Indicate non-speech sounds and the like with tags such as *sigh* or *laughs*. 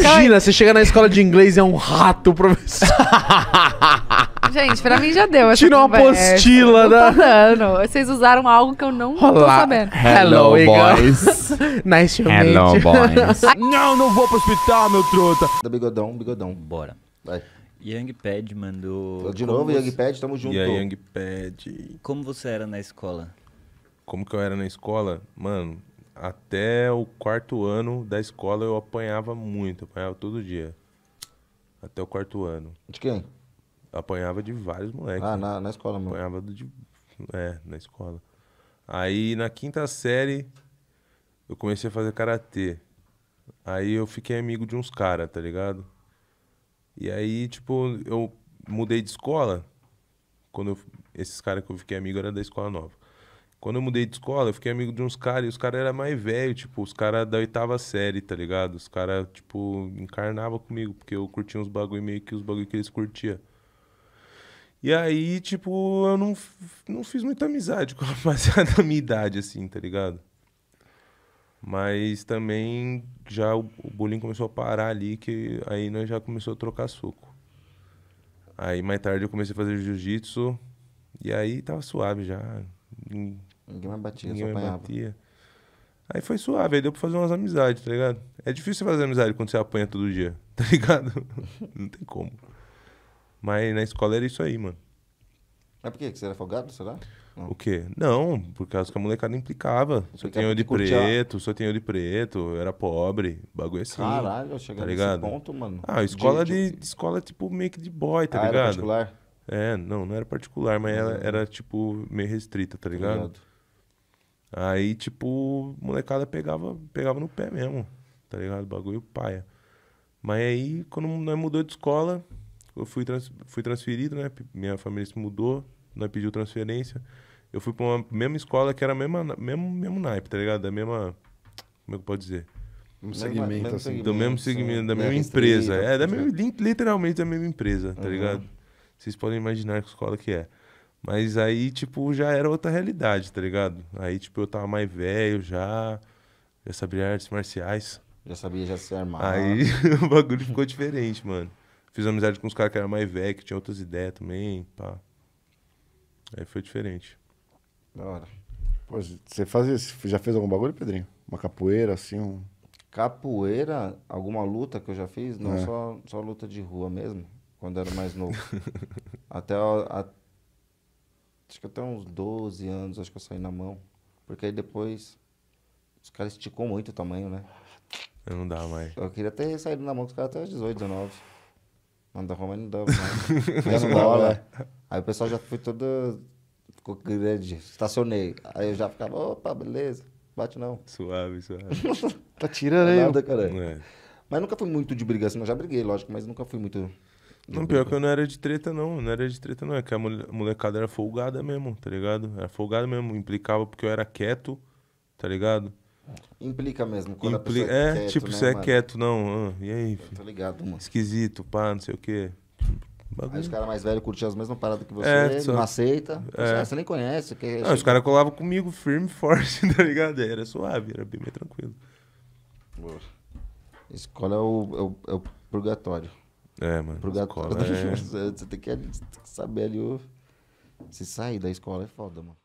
Imagina, você chega na escola de inglês e é um rato, professor. *laughs* Gente, pra mim já deu. Tirou uma apostila, né? Não tô Vocês usaram algo que eu não tô sabendo. Hello, Hello, boys. *laughs* nice to meet you. Hello, boys. *laughs* Não, não vou pro hospital, meu truta. Da bigodão, bigodão. Bora. Vai. Young Pad mandou. De novo, Young Pad, tamo junto. E a Young Pad. Como você era na escola? Como que eu era na escola? Mano, até o quarto ano da escola eu apanhava muito, apanhava todo dia. Até o quarto ano. De quem? Apanhava de vários moleques. Ah, né? na, na escola mesmo. Apanhava de. É, na escola. Aí na quinta série eu comecei a fazer karatê. Aí eu fiquei amigo de uns caras, tá ligado? E aí, tipo, eu mudei de escola. Quando eu, esses caras que eu fiquei amigo era da escola nova. Quando eu mudei de escola, eu fiquei amigo de uns caras e os caras eram mais velhos, tipo, os caras da oitava série, tá ligado? Os caras, tipo, encarnavam comigo, porque eu curtia uns bagulho meio que os bagulho que eles curtiam. E aí, tipo, eu não, não fiz muita amizade com a *laughs* rapaziada da minha idade, assim, tá ligado? Mas também já o, bullying começou a parar ali, que aí nós já começou a trocar soco. Aí mais tarde eu comecei a fazer jiu-jitsu, e aí tava suave já. Ninguém mais batia, Ninguém só apanhava. Batia. Aí foi suave, aí deu pra fazer umas amizades, tá ligado? É difícil fazer amizade quando você apanha todo dia, *laughs* tá ligado? *laughs* Não tem como. Mas na escola era isso aí, mano. É por quê? Que você era folgado, será? Não. O quê? Não, por causa que a molecada implicava. Só tinha olho de preto, só tinha olho de preto, era pobre, bagulho assim. Caralho, eu cheguei tá ligado? nesse ponto, mano. Ah, escola de, de, de, escola tipo meio que de boy, tá ah, ligado? Era particular? É, não, não era particular, mas uhum. ela era tipo meio restrita, tá ligado? Tá ligado. Aí, tipo, molecada pegava, pegava no pé mesmo, tá ligado? Bagulho paia. Mas aí, quando nós mudou de escola, eu fui, trans, fui transferido, né? Minha família se mudou, nós pediu transferência. Eu fui pra uma mesma escola que era mesma, mesmo, mesmo naipe, tá ligado? Da mesma. Como é que eu posso dizer? Um segmento, mesmo, assim. Do mesmo segmento, sim. da mesma empresa. É, da tá mesma, literalmente da mesma empresa, tá uhum. ligado? Vocês podem imaginar que escola que é. Mas aí, tipo, já era outra realidade, tá ligado? Aí, tipo, eu tava mais velho já, já sabia artes marciais. Já sabia já se armar. Aí *laughs* o bagulho ficou diferente, mano. Fiz amizade com os caras que eram mais velhos, que tinham outras ideias também, pá. Aí foi diferente. Da hora. Pô, você fazia, já fez algum bagulho, Pedrinho? Uma capoeira, assim, um... Capoeira, alguma luta que eu já fiz? Não, é. só, só luta de rua mesmo, quando eu era mais novo. *laughs* até, a, acho que até uns 12 anos, acho que eu saí na mão. Porque aí depois os caras esticou muito o tamanho, né? Eu não dá mais. Eu queria ter saído na mão com os caras até os 18, 19. mano da Roma não dava mais. Mas *laughs* bola. Aí o pessoal já foi todo. Ficou grande. Estacionei. Aí eu já ficava, opa, beleza. Bate não. Suave, suave. *laughs* tá tirando aí. Nada, cara. É. Mas nunca fui muito de briga assim. Eu já briguei, lógico, mas nunca fui muito não, pior que eu não era de treta, não. não era de treta, não. É que a molecada era folgada mesmo, tá ligado? Era folgada mesmo. Implicava porque eu era quieto, tá ligado? Implica mesmo. Quando Impli... é, é quieto, tipo, né, você é quieto, não. Ah, e aí? Filho? ligado, mano. Esquisito, pá, não sei o quê. Bagulho. Aí os caras mais velhos curtiam as mesmas paradas que é, você, é, só... não aceita. É. Você nem conhece. Que... Não, os caras colavam comigo firme, forte, *laughs* tá ligado? Era suave, era bem mais tranquilo. Boa. Escola é o, é o, é o purgatório. É, mano. Pro gato. Escola, *laughs* é. você, tem que, saber ali. Se sair da escola é foda, mano.